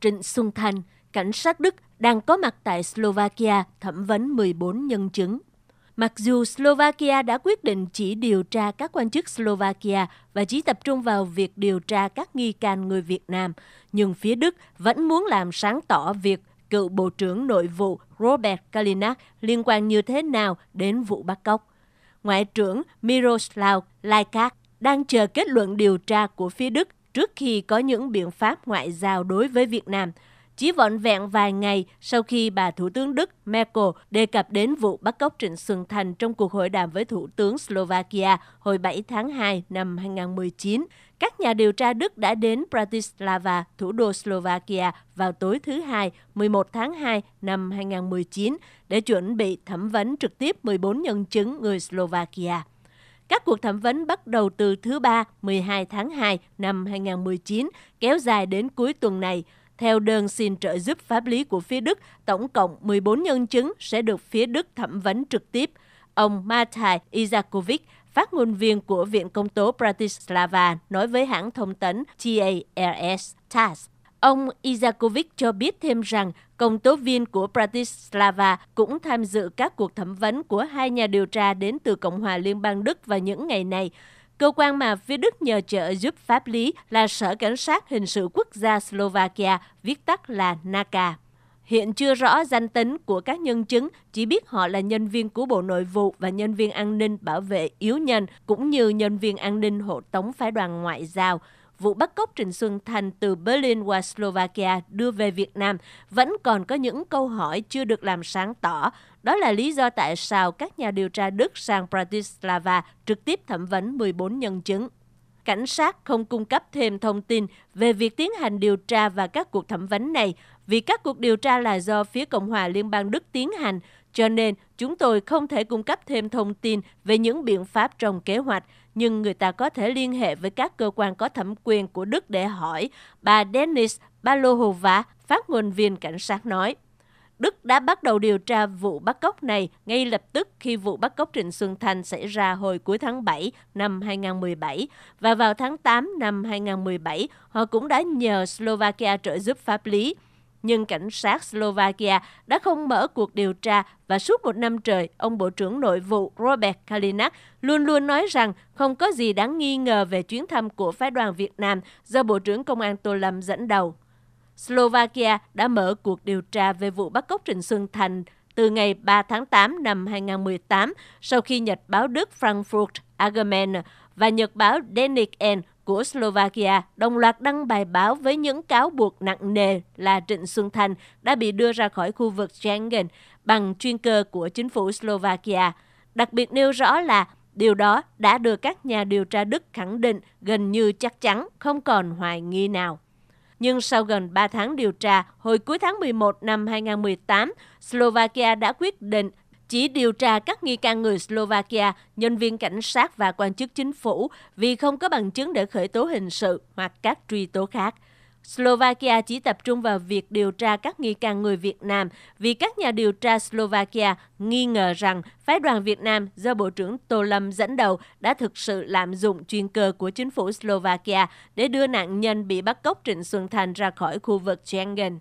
Trịnh Xuân Thanh, cảnh sát Đức đang có mặt tại Slovakia thẩm vấn 14 nhân chứng. Mặc dù Slovakia đã quyết định chỉ điều tra các quan chức Slovakia và chỉ tập trung vào việc điều tra các nghi can người Việt Nam, nhưng phía Đức vẫn muốn làm sáng tỏ việc cựu Bộ trưởng Nội vụ Robert Kalinak liên quan như thế nào đến vụ bắt cóc. Ngoại trưởng Miroslav Lajkák đang chờ kết luận điều tra của phía Đức trước khi có những biện pháp ngoại giao đối với Việt Nam. Chỉ vỏn vẹn vài ngày sau khi bà Thủ tướng Đức Merkel đề cập đến vụ bắt cóc Trịnh Xuân Thành trong cuộc hội đàm với Thủ tướng Slovakia hồi 7 tháng 2 năm 2019, các nhà điều tra Đức đã đến Bratislava, thủ đô Slovakia vào tối thứ Hai, 11 tháng 2 năm 2019 để chuẩn bị thẩm vấn trực tiếp 14 nhân chứng người Slovakia. Các cuộc thẩm vấn bắt đầu từ thứ Ba 12 tháng 2 năm 2019, kéo dài đến cuối tuần này. Theo đơn xin trợ giúp pháp lý của phía Đức, tổng cộng 14 nhân chứng sẽ được phía Đức thẩm vấn trực tiếp. Ông Matai Izakovic, phát ngôn viên của Viện Công tố Bratislava, nói với hãng thông tấn TARS TASS Ông Izakovic cho biết thêm rằng công tố viên của Bratislava cũng tham dự các cuộc thẩm vấn của hai nhà điều tra đến từ Cộng hòa Liên bang Đức vào những ngày này. Cơ quan mà phía Đức nhờ trợ giúp pháp lý là Sở Cảnh sát Hình sự Quốc gia Slovakia, viết tắt là NACA. Hiện chưa rõ danh tính của các nhân chứng, chỉ biết họ là nhân viên của Bộ Nội vụ và nhân viên an ninh bảo vệ yếu nhân, cũng như nhân viên an ninh hộ tống phái đoàn ngoại giao vụ bắt cóc Trịnh Xuân Thành từ Berlin qua Slovakia đưa về Việt Nam vẫn còn có những câu hỏi chưa được làm sáng tỏ. Đó là lý do tại sao các nhà điều tra Đức sang Bratislava trực tiếp thẩm vấn 14 nhân chứng. Cảnh sát không cung cấp thêm thông tin về việc tiến hành điều tra và các cuộc thẩm vấn này vì các cuộc điều tra là do phía Cộng hòa Liên bang Đức tiến hành, cho nên chúng tôi không thể cung cấp thêm thông tin về những biện pháp trong kế hoạch – nhưng người ta có thể liên hệ với các cơ quan có thẩm quyền của Đức để hỏi, bà Dennis Balohova, phát ngôn viên cảnh sát nói. Đức đã bắt đầu điều tra vụ bắt cóc này ngay lập tức khi vụ bắt cóc Trịnh Xuân Thành xảy ra hồi cuối tháng 7 năm 2017 và vào tháng 8 năm 2017, họ cũng đã nhờ Slovakia trợ giúp pháp lý nhưng cảnh sát Slovakia đã không mở cuộc điều tra và suốt một năm trời, ông Bộ trưởng Nội vụ Robert Kalinak luôn luôn nói rằng không có gì đáng nghi ngờ về chuyến thăm của phái đoàn Việt Nam do Bộ trưởng Công an Tô Lâm dẫn đầu. Slovakia đã mở cuộc điều tra về vụ bắt cóc Trịnh Xuân Thành từ ngày 3 tháng 8 năm 2018 sau khi Nhật báo Đức Frankfurt Allgemeine và Nhật báo Däniken của Slovakia đồng loạt đăng bài báo với những cáo buộc nặng nề là Trịnh Xuân Thành đã bị đưa ra khỏi khu vực Schengen bằng chuyên cơ của chính phủ Slovakia. Đặc biệt nêu rõ là điều đó đã được các nhà điều tra Đức khẳng định gần như chắc chắn, không còn hoài nghi nào. Nhưng sau gần 3 tháng điều tra, hồi cuối tháng 11 năm 2018, Slovakia đã quyết định chỉ điều tra các nghi can người Slovakia, nhân viên cảnh sát và quan chức chính phủ vì không có bằng chứng để khởi tố hình sự hoặc các truy tố khác. Slovakia chỉ tập trung vào việc điều tra các nghi can người Việt Nam vì các nhà điều tra Slovakia nghi ngờ rằng phái đoàn Việt Nam do Bộ trưởng Tô Lâm dẫn đầu đã thực sự lạm dụng chuyên cơ của chính phủ Slovakia để đưa nạn nhân bị bắt cóc Trịnh Xuân Thành ra khỏi khu vực Schengen.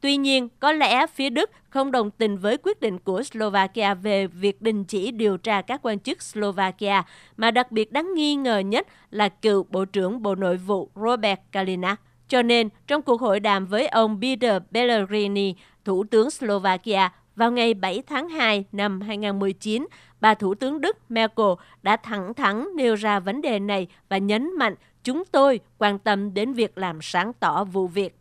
Tuy nhiên, có lẽ phía Đức không đồng tình với quyết định của Slovakia về việc đình chỉ điều tra các quan chức Slovakia, mà đặc biệt đáng nghi ngờ nhất là cựu Bộ trưởng Bộ Nội vụ Robert Kalina. Cho nên, trong cuộc hội đàm với ông Peter Pellegrini, Thủ tướng Slovakia, vào ngày 7 tháng 2 năm 2019, bà Thủ tướng Đức Merkel đã thẳng thắn nêu ra vấn đề này và nhấn mạnh chúng tôi quan tâm đến việc làm sáng tỏ vụ việc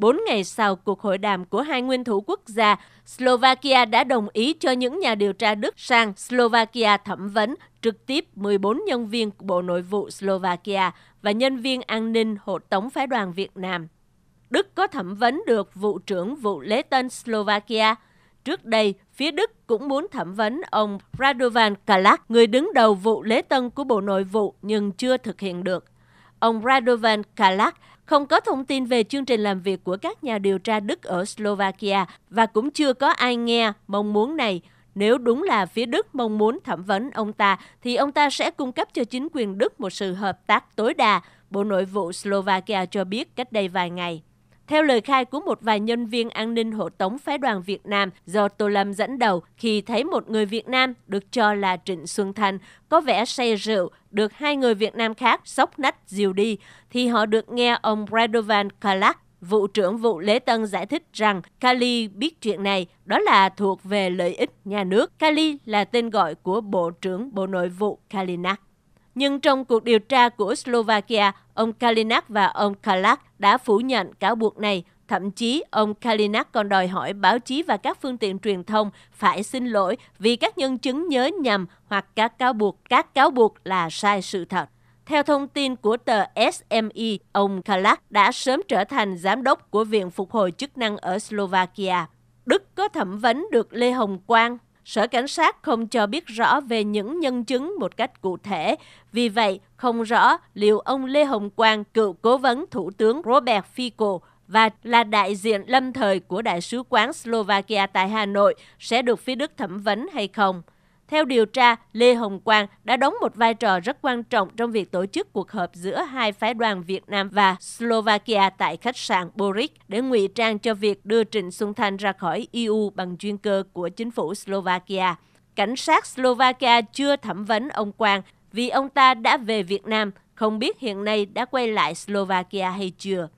bốn ngày sau cuộc hội đàm của hai nguyên thủ quốc gia, Slovakia đã đồng ý cho những nhà điều tra Đức sang Slovakia thẩm vấn trực tiếp 14 nhân viên của Bộ Nội vụ Slovakia và nhân viên an ninh hộ tống phái đoàn Việt Nam. Đức có thẩm vấn được vụ trưởng vụ lễ tân Slovakia. Trước đây, phía Đức cũng muốn thẩm vấn ông Radovan Kalak, người đứng đầu vụ lễ tân của Bộ Nội vụ nhưng chưa thực hiện được. Ông Radovan Kalak không có thông tin về chương trình làm việc của các nhà điều tra Đức ở Slovakia và cũng chưa có ai nghe mong muốn này. Nếu đúng là phía Đức mong muốn thẩm vấn ông ta, thì ông ta sẽ cung cấp cho chính quyền Đức một sự hợp tác tối đa, Bộ Nội vụ Slovakia cho biết cách đây vài ngày. Theo lời khai của một vài nhân viên an ninh hộ tống phái đoàn Việt Nam do Tô Lâm dẫn đầu khi thấy một người Việt Nam được cho là Trịnh Xuân Thành có vẻ say rượu được hai người Việt Nam khác sóc nách dìu đi thì họ được nghe ông Radovan Kalak Vụ trưởng vụ lễ tân giải thích rằng Kali biết chuyện này, đó là thuộc về lợi ích nhà nước. Kali là tên gọi của Bộ trưởng Bộ Nội vụ Kalina. Nhưng trong cuộc điều tra của Slovakia, ông Kalinak và ông Kalak đã phủ nhận cáo buộc này. Thậm chí, ông Kalinak còn đòi hỏi báo chí và các phương tiện truyền thông phải xin lỗi vì các nhân chứng nhớ nhầm hoặc các cáo buộc, các cáo buộc là sai sự thật. Theo thông tin của tờ SME, ông Kalak đã sớm trở thành giám đốc của Viện Phục hồi chức năng ở Slovakia. Đức có thẩm vấn được Lê Hồng Quang, Sở Cảnh sát không cho biết rõ về những nhân chứng một cách cụ thể, vì vậy không rõ liệu ông Lê Hồng Quang, cựu cố vấn Thủ tướng Robert Fico và là đại diện lâm thời của Đại sứ quán Slovakia tại Hà Nội sẽ được phía Đức thẩm vấn hay không. Theo điều tra, Lê Hồng Quang đã đóng một vai trò rất quan trọng trong việc tổ chức cuộc họp giữa hai phái đoàn Việt Nam và Slovakia tại khách sạn Boric để ngụy trang cho việc đưa Trịnh Xuân Thanh ra khỏi EU bằng chuyên cơ của chính phủ Slovakia. Cảnh sát Slovakia chưa thẩm vấn ông Quang vì ông ta đã về Việt Nam, không biết hiện nay đã quay lại Slovakia hay chưa.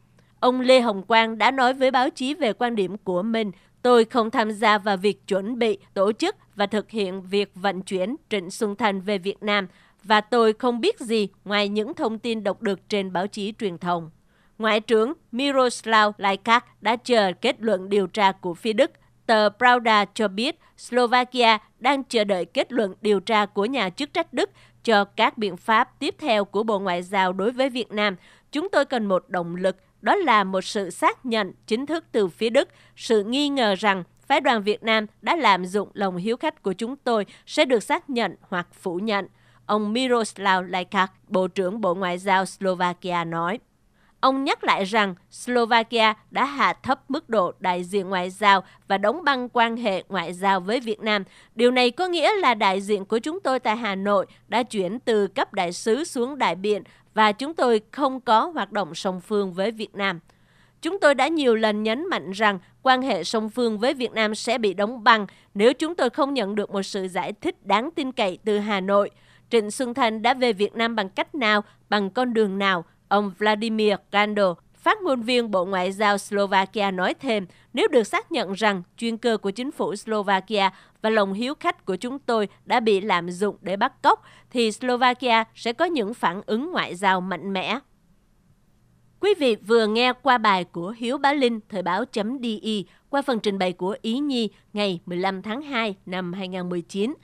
Ông Lê Hồng Quang đã nói với báo chí về quan điểm của mình Tôi không tham gia vào việc chuẩn bị, tổ chức và thực hiện việc vận chuyển Trịnh Xuân Thành về Việt Nam và tôi không biết gì ngoài những thông tin đọc được trên báo chí truyền thông. Ngoại trưởng Miroslav Lajkak đã chờ kết luận điều tra của phía Đức. Tờ Pravda cho biết Slovakia đang chờ đợi kết luận điều tra của nhà chức trách Đức cho các biện pháp tiếp theo của Bộ Ngoại giao đối với Việt Nam. Chúng tôi cần một động lực đó là một sự xác nhận chính thức từ phía Đức, sự nghi ngờ rằng phái đoàn Việt Nam đã lạm dụng lòng hiếu khách của chúng tôi sẽ được xác nhận hoặc phủ nhận. Ông Miroslav Lajkak, Bộ trưởng Bộ Ngoại giao Slovakia nói. Ông nhắc lại rằng Slovakia đã hạ thấp mức độ đại diện ngoại giao và đóng băng quan hệ ngoại giao với Việt Nam. Điều này có nghĩa là đại diện của chúng tôi tại Hà Nội đã chuyển từ cấp đại sứ xuống đại biện và chúng tôi không có hoạt động song phương với Việt Nam. Chúng tôi đã nhiều lần nhấn mạnh rằng quan hệ song phương với Việt Nam sẽ bị đóng băng nếu chúng tôi không nhận được một sự giải thích đáng tin cậy từ Hà Nội. Trịnh Xuân Thanh đã về Việt Nam bằng cách nào, bằng con đường nào? Ông Vladimir Gandhi, Phát ngôn viên Bộ Ngoại giao Slovakia nói thêm, nếu được xác nhận rằng chuyên cơ của chính phủ Slovakia và lòng hiếu khách của chúng tôi đã bị lạm dụng để bắt cóc, thì Slovakia sẽ có những phản ứng ngoại giao mạnh mẽ. Quý vị vừa nghe qua bài của Hiếu Bá Linh, Thời báo .di qua phần trình bày của Ý Nhi ngày 15 tháng 2 năm 2019.